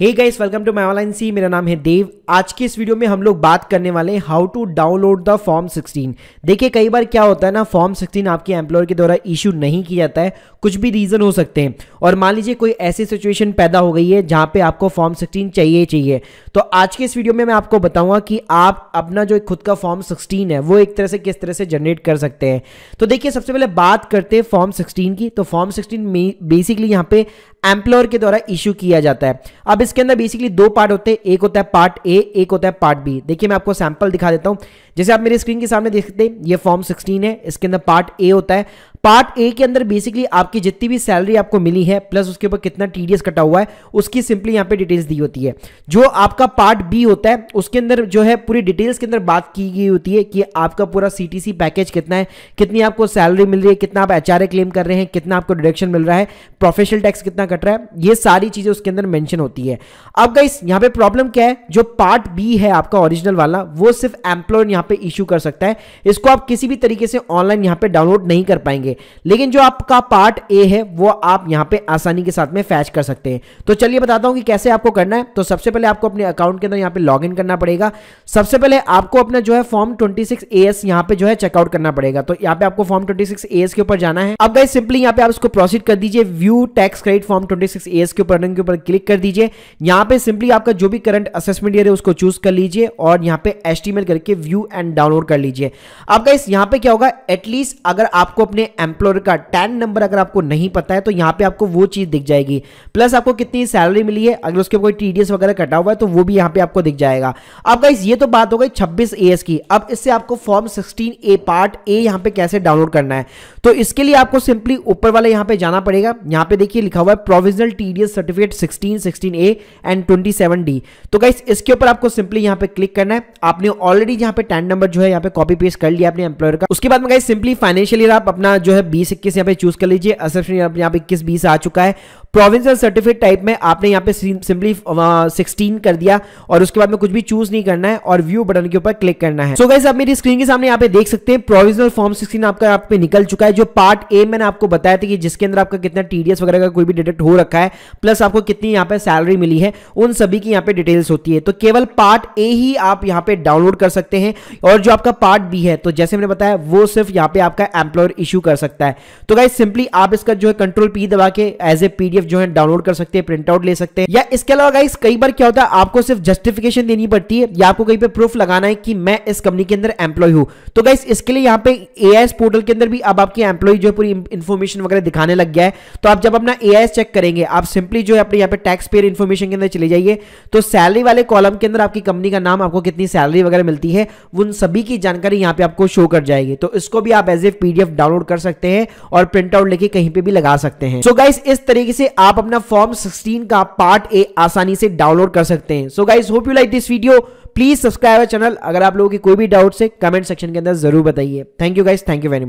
hey guys welcome to my online C मेरा नाम है देव आज के इस वीडियो में हम लोग बात करने वाले हैं how to download the form 16 देखिए कई बार क्या होता है ना फॉर्म 16 आपके एम्प्लॉयर के द्वारा इशू नहीं किया जाता है कुछ भी रीज़न हो सकते हैं और मान लीजिए कोई ऐसी सिचुएशन पैदा हो गई है जहां पे आपको फॉर्म सिक्सटीन चाहिए चाहिए तो आज के इस वीडियो में मैं आपको बताऊंगा कि आप अपना जो खुद का फॉर्म सिक्सटीन है वो एक तरह से किस तरह से जनरेट कर सकते हैं तो देखिए सबसे पहले बात करते हैं फॉर्म सिक्सटीन की तो फॉर्म सिक्सटीन बेसिकली यहाँ पे एम्प्लॉयर के द्वारा इश्यू किया जाता है अब इसके अंदर बेसिकली दो पार्ट होते हैं एक होता है पार्ट ए एक होता है पार्ट बी देखिए मैं आपको सैंपल दिखा देता हूं जैसे आप मेरे स्क्रीन के सामने देखते हैं ये फॉर्म 16 है इसके अंदर पार्ट ए होता है पार्ट ए के अंदर बेसिकली आपकी जितनी भी सैलरी आपको मिली है प्लस उसके ऊपर कितना टीडीएस कटा हुआ है उसकी सिंपली यहाँ पे डिटेल्स दी होती है जो आपका पार्ट बी होता है उसके अंदर जो है पूरी डिटेल्स के अंदर बात की गई होती है कि आपका पूरा सीटीसी पैकेज कितना है कितनी आपको सैलरी मिल रही है कितना आप एचआरए क्लेम कर रहे हैं कितना आपको डिडक्शन मिल रहा है प्रोफेशनल टैक्स कितना कट रहा है ये सारी चीजें उसके अंदर मैंशन होती है अब गाइस यहाँ पे प्रॉब्लम क्या है जो पार्ट बी है आपका ओरिजिनल वाला वो सिर्फ एम्प्लॉय यहाँ यहां पे इश्यू कर सकता है इसको आप किसी भी तरीके से ऑनलाइन यहां पे डाउनलोड नहीं कर पाएंगे लेकिन जो आपका पार्ट ए है वो आप यहां पे आसानी के साथ में फैच कर सकते हैं तो चलिए बताता हूं कि कैसे आपको करना है तो सबसे पहले आपको अपने अकाउंट के अंदर यहां पर लॉग करना पड़ेगा सबसे पहले आपको अपना जो है form twenty six A S यहाँ पे जो है चेकआउट करना पड़ेगा तो यहां पर आपको form twenty six A S के ऊपर जाना है अब गाइस सिंपली यहां पर आप इसको प्रोसीड कर दीजिए view tax credit form twenty six A S के ऊपर के ऊपर क्लिक कर दीजिए यहां पर सिंपली आपका जो भी करंट असेसमेंट ईयर है उसको चूज कर लीजिए और यहां पे एस्टिमेट करके व्यू एंड डाउनलोड कर लीजिए अब गाइस यहां पे क्या होगा एटलीस्ट अगर आपको अपने एम्प्लॉयर का टैन नंबर अगर आपको नहीं पता है तो यहां पे आपको वो चीज दिख जाएगी प्लस आपको कितनी सैलरी मिली है अगर उसके कोई टीडीएस वगैरह कटा हुआ है तो वो भी यहां पे आपको दिख जाएगा अब गाइस ये तो बात हो गई छब्बीस ए की अब इससे आपको form sixteen A part A यहां पे कैसे डाउनलोड करना है तो इसके लिए आपको सिंपली ऊपर वाले यहां पे जाना पड़ेगा यहां पे देखिए लिखा हुआ है provisional TDS certificate sixteen sixteen A and twenty seven D तो गाइस इसके ऊपर आपको सिंपली यहां पे क्लिक करना है आपने ऑलरेडी यहां पे टैन पैन नंबर जो है यहाँ पे कॉपी पेस्ट कर लिया अपने एम्प्लॉयर का उसके बाद में सिंपली फाइनेंशियल ईयर आप अपना जो है बीस इक्कीस यहाँ पे चूज कर लीजिए असर यहाँ पे इक्कीस बीस आ चुका है प्रोविंसल सर्टिफिकेट टाइप में आपने यहाँ पे सिंपली सिक्सटीन uh, कर दिया और उसके बाद में कुछ भी चूज नहीं करना है और व्यू बटन के ऊपर क्लिक करना है सो so आप मेरी स्क्रीन के सामने यहाँ पे देख सकते हैं प्रोविजनल फॉर्म सिक्सटीन आपका यहाँ पे निकल चुका है जो पार्ट ए मैंने आपको बताया था कि जिसके अंदर आपका कितना टीडीएस वगैरह का कोई भी डिटेक्ट हो रखा है प्लस आपको कितनी यहाँ पे सैलरी मिली है उन सभी की यहाँ पे डिटेल्स होती है तो केवल पार्ट ए ही आप यहाँ पे डाउनलोड कर सकते हैं और जो आपका पार्ट बी है तो जैसे मैंने बताया वो सिर्फ यहाँ पे आपका एम्प्लॉयर इश्यू कर सकता है तो गाइज सिंपली आप इसका जो है कंट्रोल पी दबा के एज ए पीडीएफ पीडीएफ जो है डाउनलोड कर सकते हैं प्रिंटआउट ले सकते हैं या इसके अलावा गाइस कई बार क्या होता है आपको सिर्फ जस्टिफिकेशन देनी पड़ती है या आपको कहीं पे प्रूफ लगाना है कि मैं इस कंपनी के अंदर एम्प्लॉय हूं तो गाइस इसके लिए यहाँ पे ए पोर्टल के अंदर भी अब आपकी एम्प्लॉय जो है पूरी इन्फॉर्मेशन वगैरह दिखाने लग गया है तो आप जब अपना ए चेक करेंगे आप सिंपली जो है अपने यहाँ पे टैक्स पेयर इन्फॉर्मेशन के अंदर चले जाइए तो सैलरी वाले कॉलम के अंदर आपकी कंपनी का नाम आपको कितनी सैलरी वगैरह मिलती है उन सभी की जानकारी यहाँ पे आपको शो कर जाएगी तो इसको भी आप एज ए पीडीएफ डाउनलोड कर सकते हैं और प्रिंटआउट लेके कहीं पे भी लगा सकते हैं सो so गाइस इस तरीके से आप अपना फॉर्म 16 का पार्ट ए आसानी से डाउनलोड कर सकते हैं so guys hope you like this video please subscribe channel अगर आप लोगों की कोई भी डाउट है कमेंट सेक्शन के अंदर जरूर बताइए thank you guys thank you very much